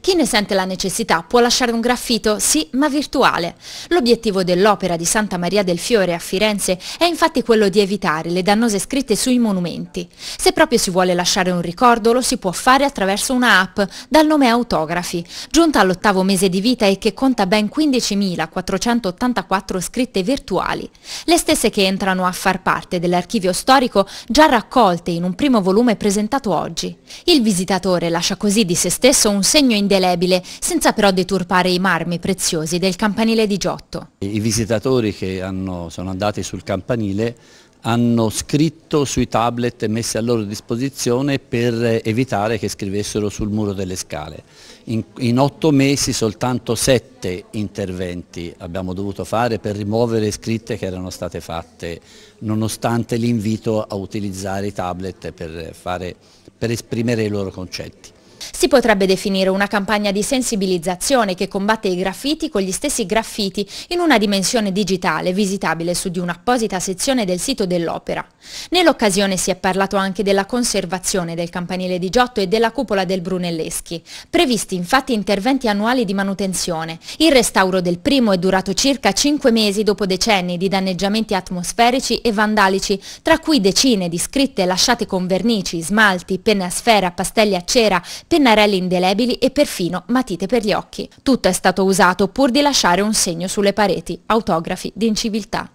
Chi ne sente la necessità può lasciare un graffito, sì, ma virtuale. L'obiettivo dell'opera di Santa Maria del Fiore a Firenze è infatti quello di evitare le dannose scritte sui monumenti. Se proprio si vuole lasciare un ricordo lo si può fare attraverso una app dal nome Autografi, giunta all'ottavo mese di vita e che conta ben 15.484 scritte virtuali, le stesse che entrano a far parte dell'archivio storico già raccolte in un primo volume presentato oggi. Il visitatore lascia così di se stesso un segno indicativo indelebile, senza però deturpare i marmi preziosi del campanile di Giotto. I visitatori che hanno, sono andati sul campanile hanno scritto sui tablet messi a loro disposizione per evitare che scrivessero sul muro delle scale. In, in, otto mesi soltanto sette interventi abbiamo dovuto fare per rimuovere scritte che erano state fatte, nonostante l'invito a utilizzare i tablet per, fare, per esprimere i loro concetti. Si potrebbe definire una campagna di sensibilizzazione che combatte i graffiti con gli stessi graffiti in una dimensione digitale visitabile su di un'apposita sezione del sito dell'opera. Nell'occasione si è parlato anche della conservazione del campanile di Giotto e della cupola del Brunelleschi, previsti infatti interventi annuali di manutenzione. Il restauro del primo è durato circa 5 mesi dopo decenni di danneggiamenti atmosferici e vandalici, tra cui decine di scritte lasciate con vernici, smalti, penne a sfera, pastelli a cera, penna pennarelli indelebili e perfino matite per gli occhi. Tutto è stato usato pur di lasciare un segno sulle pareti, autografi di inciviltà.